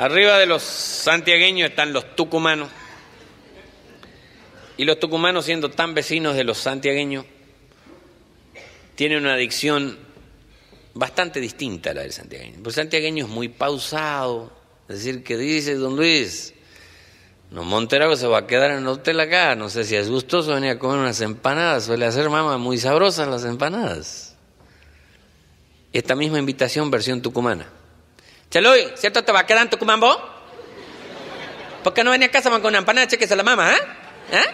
Arriba de los santiagueños están los tucumanos. Y los tucumanos, siendo tan vecinos de los santiagueños, tienen una adicción bastante distinta a la del santiagueño. Porque el santiagueño es muy pausado. Es decir, que dice don Luis, no, Monterago se va a quedar en el hotel acá. No sé si es gustoso venir a comer unas empanadas. Suele hacer mamá muy sabrosas las empanadas. Esta misma invitación, versión tucumana. ¿cierto te va a quedar en ¿Por qué no venía a casa con una empanada que a la mamá, ¿eh? Ah? ¿Ah?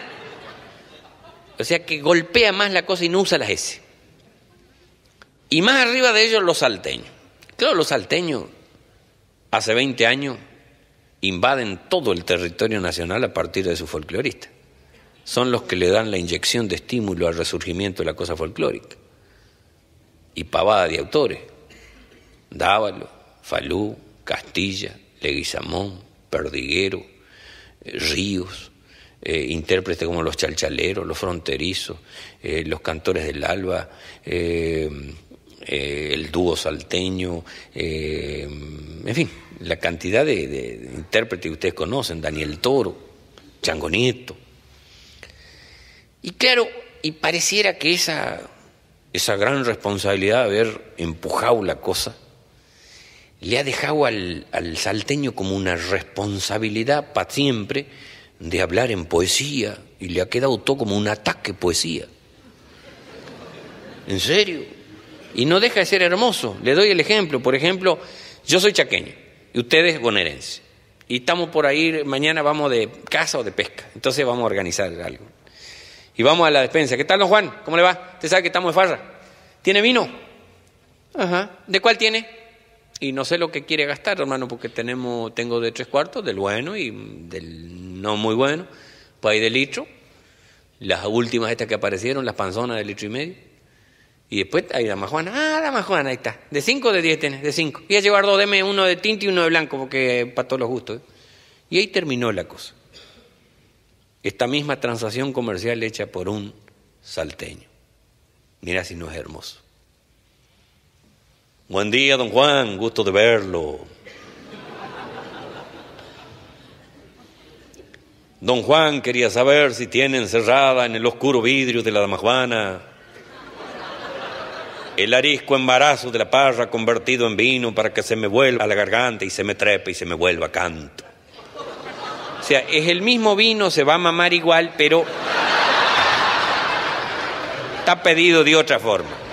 O sea que golpea más la cosa y no usa las S. Y más arriba de ellos los salteños. Claro, los salteños hace 20 años invaden todo el territorio nacional a partir de su folclorista, Son los que le dan la inyección de estímulo al resurgimiento de la cosa folclórica. Y pavada de autores. Dávalo, Falú, Castilla, Leguizamón, Perdiguero, eh, Ríos, eh, intérpretes como los chalchaleros, los fronterizos, eh, los cantores del alba, el dúo salteño, en fin, la cantidad de, intérpretes que ustedes conocen, Daniel Toro, Chango Y claro, y pareciera que esa, esa gran responsabilidad de haber empujado la cosa, le ha dejado al, salteño como una responsabilidad para siempre de hablar en poesía y le ha quedado todo como un ataque poesía. ¿En serio? Y no deja de ser hermoso. Le doy el ejemplo. Por ejemplo, yo soy chaqueño y ustedes bonaerense. Y estamos por ahí, mañana vamos de casa o de pesca. Entonces vamos a organizar algo. Y vamos a la despensa. ¿Qué tal, don Juan? ¿Cómo le va? Usted sabe que estamos de farra. ¿Tiene vino? Ajá. ¿De cuál tiene? y no sé lo que quiere gastar, hermano, porque tenemos, tengo de tres cuartos, del bueno y del no muy bueno, pues hay de litro, las últimas estas que aparecieron, las panzonas de litro y medio, y después hay la majuana. ah, la majuana, ahí está, de cinco o de diez tenés, de cinco, y a llevar dos, deme uno de tinta y uno de blanco, porque para todos los gustos. ¿eh? Y ahí terminó la cosa. Esta misma transacción comercial hecha por un salteño. Mira si no es hermoso. Buen día, don Juan, gusto de verlo. Don Juan quería saber si tiene encerrada en el oscuro vidrio de la dama el arisco embarazo de la parra convertido en vino para que se me vuelva a la garganta y se me trepe y se me vuelva canto. O sea, es el mismo vino, se va a mamar igual, pero está pedido de otra forma.